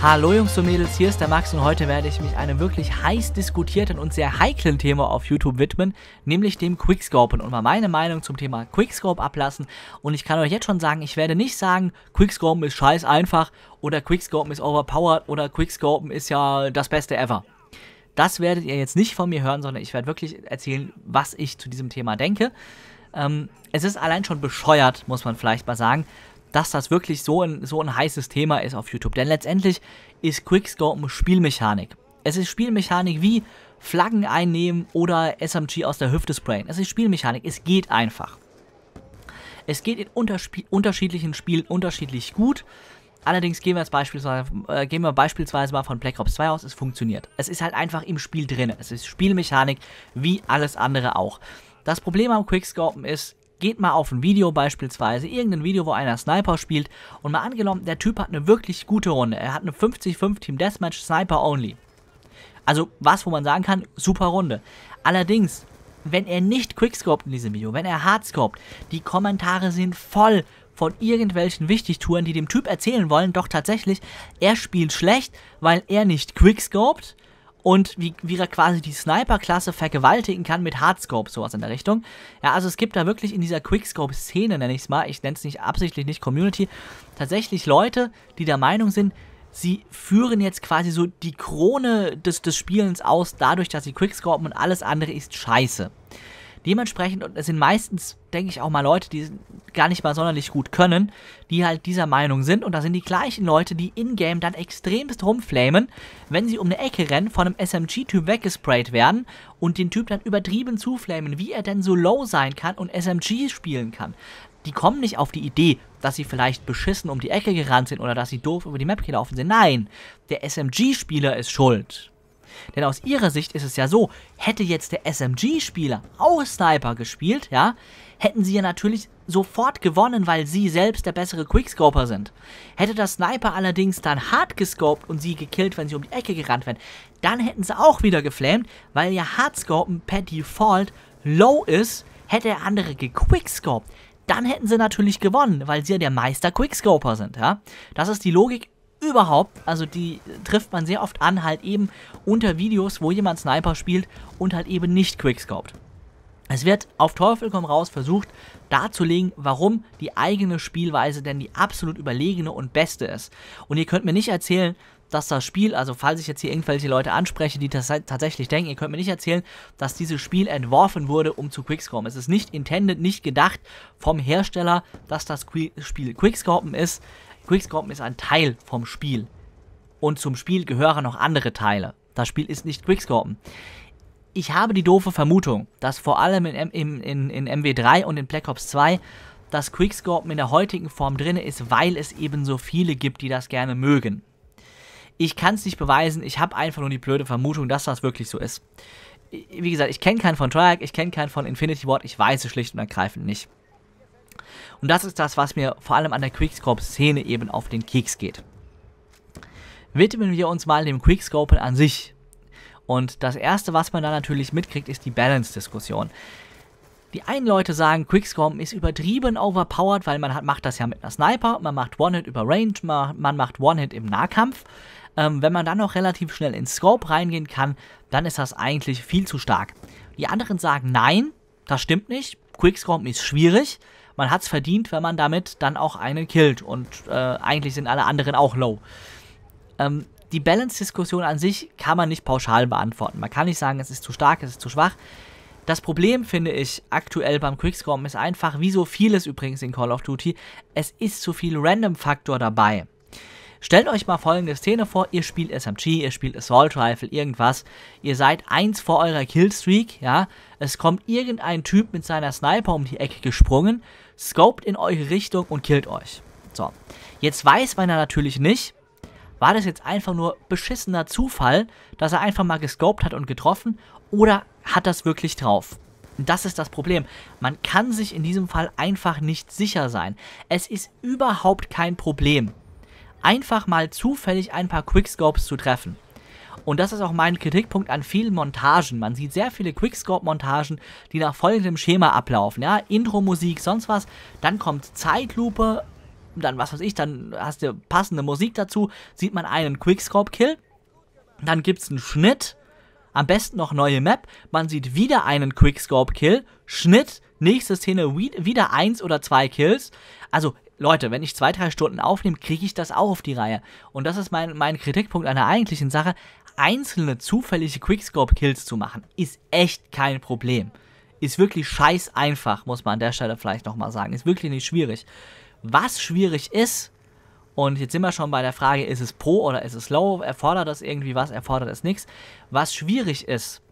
Hallo Jungs und Mädels, hier ist der Max und heute werde ich mich einem wirklich heiß diskutierten und sehr heiklen Thema auf YouTube widmen, nämlich dem Quickscopen und mal meine Meinung zum Thema Quickscope ablassen und ich kann euch jetzt schon sagen, ich werde nicht sagen, Quickscopen ist scheiß einfach oder Quickscopen ist overpowered oder Quickscopen ist ja das Beste ever. Das werdet ihr jetzt nicht von mir hören, sondern ich werde wirklich erzählen, was ich zu diesem Thema denke. Ähm, es ist allein schon bescheuert, muss man vielleicht mal sagen, dass das wirklich so ein, so ein heißes Thema ist auf YouTube. Denn letztendlich ist Quickscope Spielmechanik. Es ist Spielmechanik wie Flaggen einnehmen oder SMG aus der Hüfte sprayen. Es ist Spielmechanik. Es geht einfach. Es geht in unterschiedlichen Spielen unterschiedlich gut. Allerdings gehen wir, jetzt beispielsweise, äh, gehen wir beispielsweise mal von Black Ops 2 aus, es funktioniert. Es ist halt einfach im Spiel drin. Es ist Spielmechanik, wie alles andere auch. Das Problem am Quickscopen ist, geht mal auf ein Video beispielsweise, irgendein Video, wo einer Sniper spielt und mal angenommen, der Typ hat eine wirklich gute Runde. Er hat eine 50-5 Team Deathmatch Sniper Only. Also was, wo man sagen kann, super Runde. Allerdings, wenn er nicht quickscoped in diesem Video, wenn er hardscoped, die Kommentare sind voll von irgendwelchen Wichtigtouren, die dem Typ erzählen wollen, doch tatsächlich, er spielt schlecht, weil er nicht quickscoped und wie, wie er quasi die Sniper-Klasse vergewaltigen kann mit Hardscope, sowas in der Richtung. Ja, also es gibt da wirklich in dieser Quickscope-Szene, nenne ich es mal, ich nenne es nicht absichtlich nicht Community, tatsächlich Leute, die der Meinung sind, sie führen jetzt quasi so die Krone des, des Spielens aus, dadurch, dass sie Quickscopen und alles andere ist scheiße. Dementsprechend, und es sind meistens, denke ich, auch mal Leute, die gar nicht mal sonderlich gut können, die halt dieser Meinung sind. Und da sind die gleichen Leute, die in-game dann extremst rumflamen, wenn sie um eine Ecke rennen, von einem SMG-Typ weggesprayt werden und den Typ dann übertrieben zuflamen, wie er denn so low sein kann und SMG spielen kann. Die kommen nicht auf die Idee, dass sie vielleicht beschissen um die Ecke gerannt sind oder dass sie doof über die Map gelaufen sind. Nein, der SMG-Spieler ist schuld. Denn aus ihrer Sicht ist es ja so, hätte jetzt der SMG-Spieler auch Sniper gespielt, ja, hätten sie ja natürlich sofort gewonnen, weil sie selbst der bessere Quickscoper sind. Hätte der Sniper allerdings dann hart gescoped und sie gekillt, wenn sie um die Ecke gerannt wären, dann hätten sie auch wieder geflamed, weil ja Hardscopen per Default low ist, hätte der andere gequickscoped, dann hätten sie natürlich gewonnen, weil sie ja der Meister Quickscoper sind, ja. Das ist die Logik, überhaupt. Also die trifft man sehr oft an, halt eben unter Videos, wo jemand Sniper spielt und halt eben nicht quickscoped. Es wird auf Teufel komm raus versucht darzulegen, warum die eigene Spielweise denn die absolut überlegene und beste ist. Und ihr könnt mir nicht erzählen, dass das Spiel, also falls ich jetzt hier irgendwelche Leute anspreche, die das tatsächlich denken, ihr könnt mir nicht erzählen, dass dieses Spiel entworfen wurde, um zu Quickscopen. Es ist nicht intended, nicht gedacht vom Hersteller, dass das Spiel Quickscopen ist. Quickscopen ist ein Teil vom Spiel. Und zum Spiel gehören noch andere Teile. Das Spiel ist nicht Quickscopen. Ich habe die doofe Vermutung, dass vor allem in, in, in, in MW3 und in Black Ops 2 das Quickscopen in der heutigen Form drin ist, weil es eben so viele gibt, die das gerne mögen. Ich kann es nicht beweisen, ich habe einfach nur die blöde Vermutung, dass das wirklich so ist. Wie gesagt, ich kenne keinen von Triarch, ich kenne keinen von Infinity Ward, ich weiß es schlicht und ergreifend nicht. Und das ist das, was mir vor allem an der Quickscope-Szene eben auf den Keks geht. Widmen wir uns mal dem Quickscopen an sich. Und das erste, was man da natürlich mitkriegt, ist die Balance-Diskussion. Die einen Leute sagen, Quickscope ist übertrieben overpowered, weil man hat, macht das ja mit einer Sniper, man macht One-Hit über Range, man, man macht One-Hit im Nahkampf. Ähm, wenn man dann noch relativ schnell ins Scope reingehen kann, dann ist das eigentlich viel zu stark. Die anderen sagen, nein, das stimmt nicht, Quickscope ist schwierig, man hat es verdient, wenn man damit dann auch einen killt. Und äh, eigentlich sind alle anderen auch low. Ähm, die Balance-Diskussion an sich kann man nicht pauschal beantworten. Man kann nicht sagen, es ist zu stark, es ist zu schwach. Das Problem, finde ich, aktuell beim Quickscom ist einfach, wie so vieles übrigens in Call of Duty, es ist zu viel Random-Faktor dabei. Stellt euch mal folgende Szene vor, ihr spielt SMG, ihr spielt Assault Rifle, irgendwas, ihr seid eins vor eurer Killstreak, ja, es kommt irgendein Typ mit seiner Sniper um die Ecke gesprungen, scoped in eure Richtung und killt euch. So, jetzt weiß man ja natürlich nicht, war das jetzt einfach nur beschissener Zufall, dass er einfach mal gescoped hat und getroffen oder hat das wirklich drauf? Das ist das Problem. Man kann sich in diesem Fall einfach nicht sicher sein. Es ist überhaupt kein Problem, einfach mal zufällig ein paar Quickscopes zu treffen. Und das ist auch mein Kritikpunkt an vielen Montagen. Man sieht sehr viele Quickscope-Montagen, die nach folgendem Schema ablaufen. Ja, Intro-Musik, sonst was. Dann kommt Zeitlupe, dann was weiß ich, dann hast du passende Musik dazu. Sieht man einen Quickscope-Kill. Dann gibt es einen Schnitt. Am besten noch neue Map. Man sieht wieder einen Quickscope-Kill. Schnitt. Nächste Szene wieder eins oder zwei Kills. Also Leute, wenn ich zwei, drei Stunden aufnehme, kriege ich das auch auf die Reihe. Und das ist mein, mein Kritikpunkt an der eigentlichen Sache. Einzelne zufällige Quickscope-Kills zu machen, ist echt kein Problem. Ist wirklich scheiß einfach, muss man an der Stelle vielleicht nochmal sagen. Ist wirklich nicht schwierig. Was schwierig ist, und jetzt sind wir schon bei der Frage, ist es Pro oder ist es Low? Erfordert das irgendwie was? Erfordert es nichts? Was schwierig ist,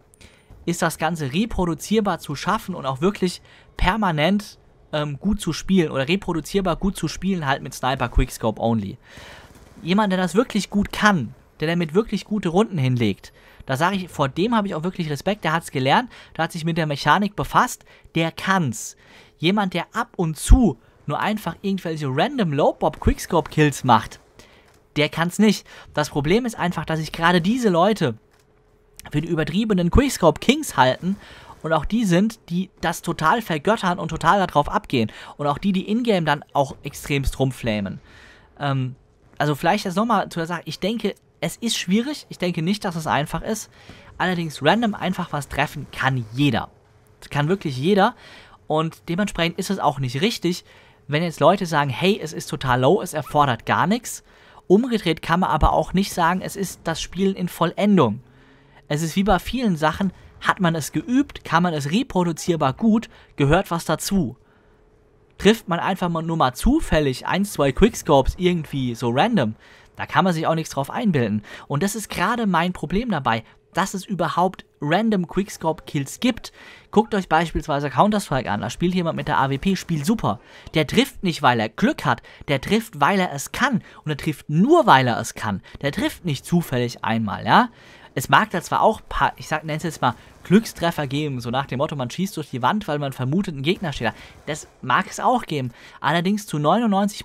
ist das Ganze reproduzierbar zu schaffen und auch wirklich permanent ähm, gut zu spielen oder reproduzierbar gut zu spielen, halt mit Sniper Quickscope Only. Jemand, der das wirklich gut kann, der damit wirklich gute Runden hinlegt, da sage ich, vor dem habe ich auch wirklich Respekt, der hat es gelernt, der hat sich mit der Mechanik befasst, der kann's. Jemand, der ab und zu nur einfach irgendwelche random Low-Bob Quickscope-Kills macht, der kann's nicht. Das Problem ist einfach, dass ich gerade diese Leute für die übertriebenen Quickscope Kings halten und auch die sind, die das total vergöttern und total darauf abgehen. Und auch die, die in-game dann auch extremst rumflamen. Ähm, also vielleicht jetzt nochmal zu der Sache. Ich denke, es ist schwierig. Ich denke nicht, dass es einfach ist. Allerdings random einfach was treffen kann jeder. Das kann wirklich jeder. Und dementsprechend ist es auch nicht richtig, wenn jetzt Leute sagen, hey, es ist total low, es erfordert gar nichts. Umgedreht kann man aber auch nicht sagen, es ist das Spielen in Vollendung. Es ist wie bei vielen Sachen, hat man es geübt? Kann man es reproduzierbar gut? Gehört was dazu? Trifft man einfach nur mal zufällig ein, zwei Quickscopes irgendwie so random, da kann man sich auch nichts drauf einbilden. Und das ist gerade mein Problem dabei, dass es überhaupt random Quickscope-Kills gibt. Guckt euch beispielsweise Counter-Strike an, da spielt jemand mit der AWP, spielt super. Der trifft nicht, weil er Glück hat, der trifft, weil er es kann. Und er trifft nur, weil er es kann. Der trifft nicht zufällig einmal, ja? Es mag da zwar auch, paar, ich sag, nenne es jetzt mal Glückstreffer geben, so nach dem Motto, man schießt durch die Wand, weil man vermutet, ein Gegner steht da. Das mag es auch geben. Allerdings zu 99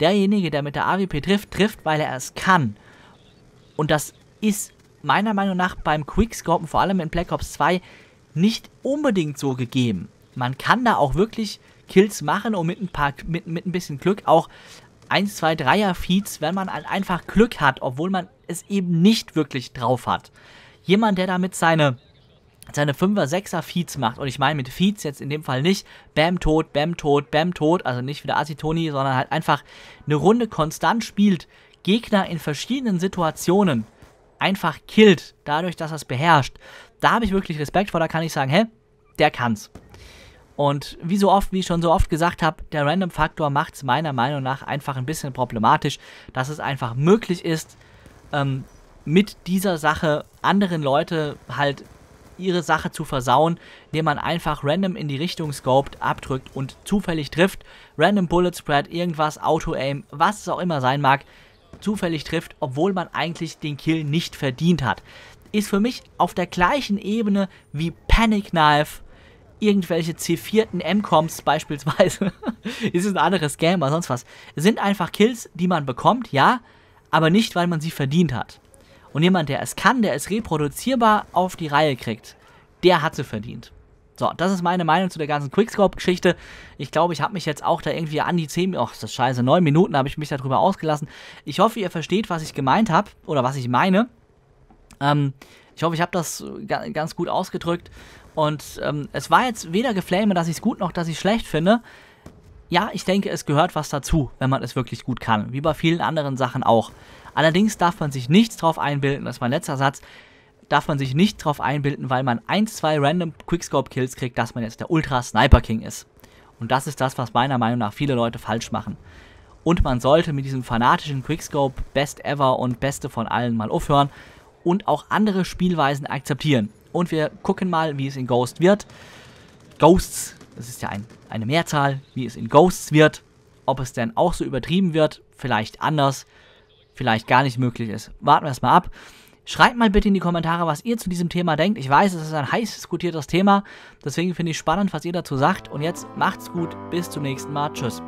derjenige, der mit der AWP trifft, trifft, weil er es kann. Und das ist meiner Meinung nach beim Quickscopen, vor allem in Black Ops 2, nicht unbedingt so gegeben. Man kann da auch wirklich Kills machen und mit ein, paar, mit, mit ein bisschen Glück auch 1, 2, 3er Feeds, wenn man einfach Glück hat, obwohl man es eben nicht wirklich drauf hat. Jemand, der damit seine seine 5er, 6er Feeds macht. Und ich meine mit Feeds jetzt in dem Fall nicht Bam tot, Bam tot, Bam tot, also nicht wieder Asitoni, sondern halt einfach eine Runde konstant spielt, Gegner in verschiedenen Situationen einfach killt, dadurch, dass er es beherrscht. Da habe ich wirklich Respekt vor, da kann ich sagen, hä, der kann's. Und wie so oft, wie ich schon so oft gesagt habe, der Random Faktor macht es meiner Meinung nach einfach ein bisschen problematisch, dass es einfach möglich ist, ähm, mit dieser Sache anderen Leute halt ihre Sache zu versauen, indem man einfach random in die Richtung scoped, abdrückt und zufällig trifft, random Bullet Spread, irgendwas, Auto-Aim, was es auch immer sein mag, zufällig trifft, obwohl man eigentlich den Kill nicht verdient hat. Ist für mich auf der gleichen Ebene wie Panic Knife, irgendwelche C4. M-Coms beispielsweise. ist ein anderes Game aber sonst was. sind einfach Kills, die man bekommt, ja, aber nicht, weil man sie verdient hat. Und jemand, der es kann, der es reproduzierbar auf die Reihe kriegt, der hat sie verdient. So, das ist meine Meinung zu der ganzen Quickscope-Geschichte. Ich glaube, ich habe mich jetzt auch da irgendwie an die 10 Minuten, ach, das scheiße, 9 Minuten habe ich mich darüber ausgelassen. Ich hoffe, ihr versteht, was ich gemeint habe oder was ich meine. Ähm, ich hoffe, ich habe das ganz gut ausgedrückt. Und ähm, es war jetzt weder Geflame, dass ich es gut noch, dass ich es schlecht finde ja, ich denke, es gehört was dazu, wenn man es wirklich gut kann, wie bei vielen anderen Sachen auch. Allerdings darf man sich nichts drauf einbilden, das ist mein letzter Satz, darf man sich nicht drauf einbilden, weil man 1, 2 random Quickscope-Kills kriegt, dass man jetzt der Ultra-Sniper-King ist. Und das ist das, was meiner Meinung nach viele Leute falsch machen. Und man sollte mit diesem fanatischen Quickscope Best Ever und Beste von allen mal aufhören und auch andere Spielweisen akzeptieren. Und wir gucken mal, wie es in Ghost wird. Ghosts das ist ja ein, eine Mehrzahl, wie es in Ghosts wird. Ob es denn auch so übertrieben wird, vielleicht anders, vielleicht gar nicht möglich ist. Warten wir erstmal ab. Schreibt mal bitte in die Kommentare, was ihr zu diesem Thema denkt. Ich weiß, es ist ein heiß diskutiertes Thema, deswegen finde ich spannend, was ihr dazu sagt. Und jetzt macht's gut, bis zum nächsten Mal. Tschüss.